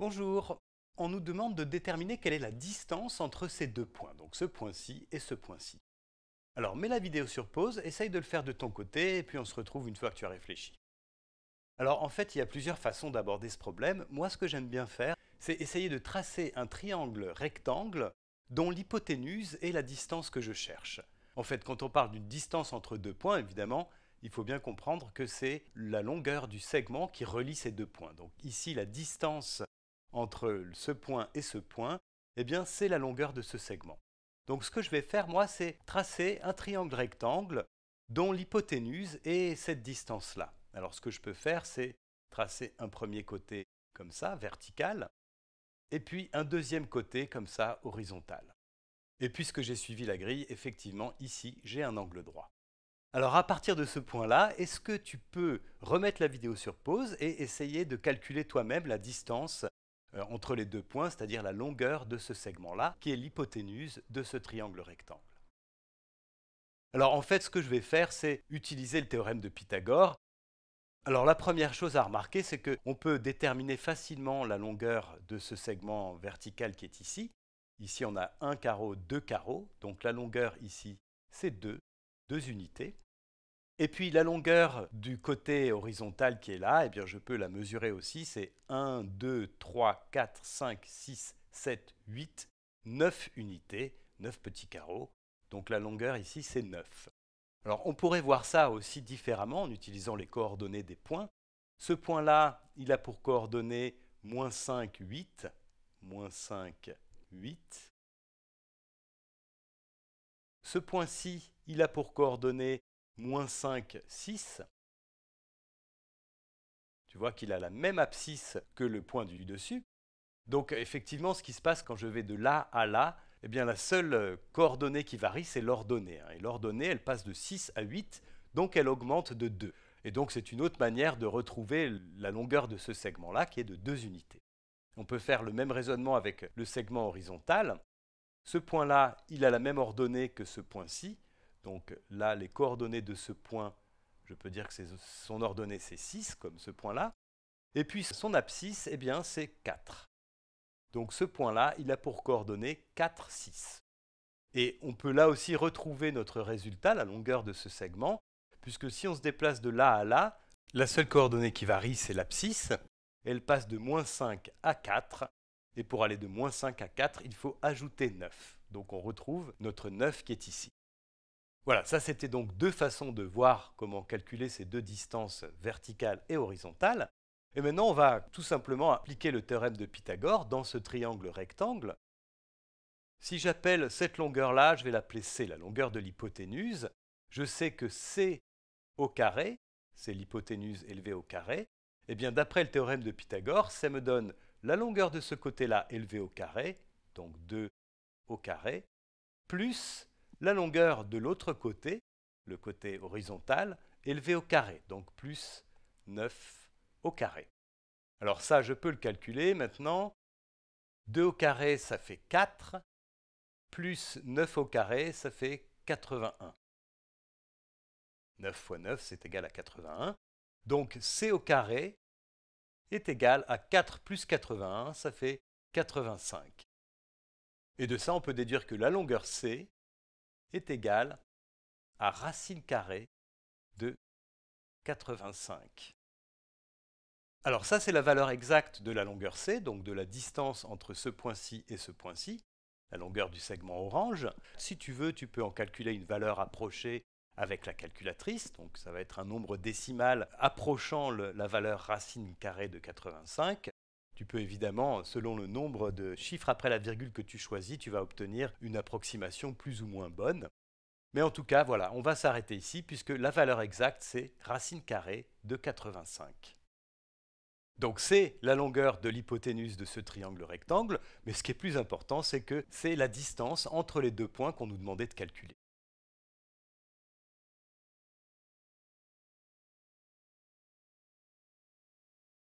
Bonjour On nous demande de déterminer quelle est la distance entre ces deux points, donc ce point-ci et ce point-ci. Alors mets la vidéo sur pause, essaye de le faire de ton côté, et puis on se retrouve une fois que tu as réfléchi. Alors en fait, il y a plusieurs façons d'aborder ce problème. Moi, ce que j'aime bien faire, c'est essayer de tracer un triangle rectangle dont l'hypoténuse est la distance que je cherche. En fait, quand on parle d'une distance entre deux points, évidemment, il faut bien comprendre que c'est la longueur du segment qui relie ces deux points. Donc ici, la distance entre ce point et ce point, eh bien c'est la longueur de ce segment. Donc ce que je vais faire moi, c'est tracer un triangle rectangle dont l'hypoténuse est cette distance-là. Alors ce que je peux faire, c'est tracer un premier côté comme ça, vertical, et puis un deuxième côté comme ça, horizontal. Et puisque j'ai suivi la grille, effectivement, ici, j'ai un angle droit. Alors à partir de ce point-là, est-ce que tu peux remettre la vidéo sur pause et essayer de calculer toi-même la distance euh, entre les deux points, c'est-à-dire la longueur de ce segment-là, qui est l'hypoténuse de ce triangle rectangle. Alors en fait, ce que je vais faire, c'est utiliser le théorème de Pythagore. Alors la première chose à remarquer, c'est qu'on peut déterminer facilement la longueur de ce segment vertical qui est ici. Ici, on a un carreau, deux carreaux, donc la longueur ici, c'est deux, deux unités. Et puis la longueur du côté horizontal qui est là, eh bien je peux la mesurer aussi, c'est 1, 2, 3, 4, 5, 6, 7, 8, 9 unités, 9 petits carreaux. Donc la longueur ici c'est 9. Alors on pourrait voir ça aussi différemment en utilisant les coordonnées des points. Ce point-là, il a pour coordonnées moins 5, 8, 5, 8. Ce point-ci, il a pour coordonnées moins 5, 6. Tu vois qu'il a la même abscisse que le point du dessus. Donc effectivement, ce qui se passe quand je vais de là à là, eh bien la seule euh, coordonnée qui varie, c'est l'ordonnée. Hein. Et l'ordonnée, elle passe de 6 à 8, donc elle augmente de 2. Et donc c'est une autre manière de retrouver la longueur de ce segment-là, qui est de 2 unités. On peut faire le même raisonnement avec le segment horizontal. Ce point-là, il a la même ordonnée que ce point-ci, donc là, les coordonnées de ce point, je peux dire que son ordonnée c'est 6, comme ce point-là. Et puis son abscisse, eh bien, c'est 4. Donc ce point-là, il a pour coordonnées 4, 6. Et on peut là aussi retrouver notre résultat, la longueur de ce segment, puisque si on se déplace de là à là, la seule coordonnée qui varie, c'est l'abscisse. Elle passe de moins 5 à 4. Et pour aller de moins 5 à 4, il faut ajouter 9. Donc on retrouve notre 9 qui est ici. Voilà, ça c'était donc deux façons de voir comment calculer ces deux distances verticales et horizontales. Et maintenant, on va tout simplement appliquer le théorème de Pythagore dans ce triangle rectangle. Si j'appelle cette longueur-là, je vais l'appeler C, la longueur de l'hypoténuse. Je sais que C au carré, c'est l'hypoténuse élevée au carré. Eh bien, d'après le théorème de Pythagore, ça me donne la longueur de ce côté-là élevée au carré, donc 2 au carré, plus la longueur de l'autre côté, le côté horizontal, élevé au carré, donc plus 9 au carré. Alors ça, je peux le calculer maintenant. 2 au carré, ça fait 4, plus 9 au carré, ça fait 81. 9 fois 9, c'est égal à 81. Donc C au carré est égal à 4 plus 81, ça fait 85. Et de ça, on peut déduire que la longueur C est égal à racine carrée de 85. Alors ça, c'est la valeur exacte de la longueur C, donc de la distance entre ce point-ci et ce point-ci, la longueur du segment orange. Si tu veux, tu peux en calculer une valeur approchée avec la calculatrice, donc ça va être un nombre décimal approchant la valeur racine carrée de 85. Tu peux évidemment, selon le nombre de chiffres après la virgule que tu choisis, tu vas obtenir une approximation plus ou moins bonne. Mais en tout cas, voilà, on va s'arrêter ici puisque la valeur exacte, c'est racine carrée de 85. Donc c'est la longueur de l'hypoténuse de ce triangle rectangle, mais ce qui est plus important, c'est que c'est la distance entre les deux points qu'on nous demandait de calculer.